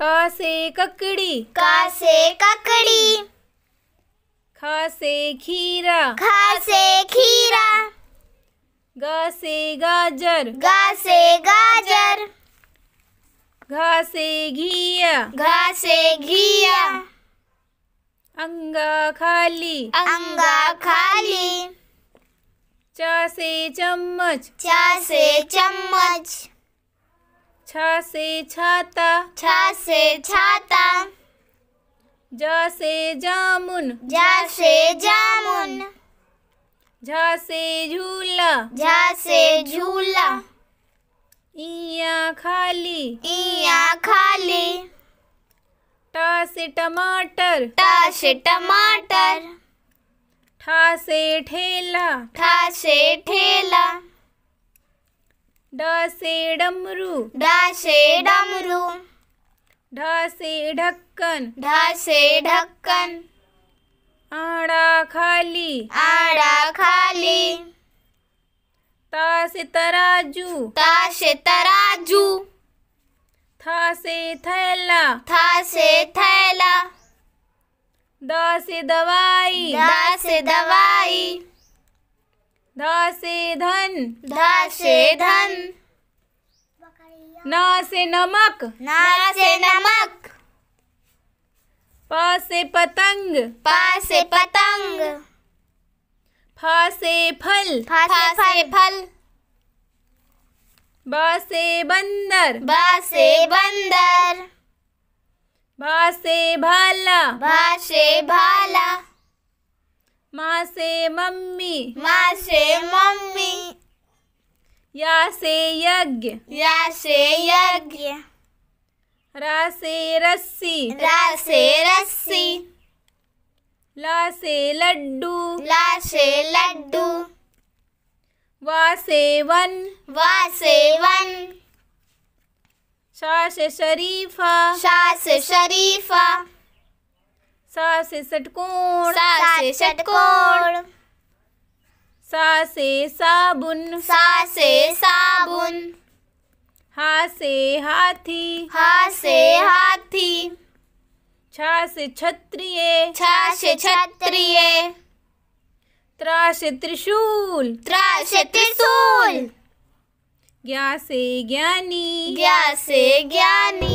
का से ककड़ी का से ककड़ी खा से खीरा खा से खीरा गा से गाजर गा से गाजर घा से घिया घा से घिया अंगा खाली अंगा खाली चा से चम्मच चा से चम्मच से छाता छ से छाता ज से जामुन ज से जामुन झ से झूला झ से झूला इया खाली इया खाली ट से टमाटर ट से टमाटर ठ से ठेला ठ से ठेला ढसे डमरू ढसे डमरू ढसे ढक्कन ढसे ढक्कन आड़ा खाली आड़ा खाली तासे तराजू तासे तराजू थासे थैला थासे थैला दासे दवाई दासे दवाई ध से धन ध से धन न से नमक न से नमक प से पतंग प से पतंग फ से फल फ से फल ब से बंदर ब से बंदर भ से भाला भ से भाला माँ से मम्मी माँ से मम्मी या से यज्ञ या से यज्ञ रा से रस्सी रा से रस्सी ला से लड्डू ला से लड्डू वा से वन वा से वन शाह से शरीफा शाह से शरीफा से सा से साबुन सा से साबुन हा से हाथी हा से हाथी छा से क्षत्रिय छा से क्षत्रिय त्रा से त्रिशूल त्रा से त्रिशूल ज्ञा से ज्ञानी ज्ञा से ज्ञानी